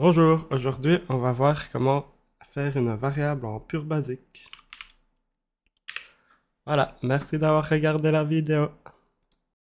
Bonjour, aujourd'hui on va voir comment faire une variable en pure basique. Voilà, merci d'avoir regardé la vidéo.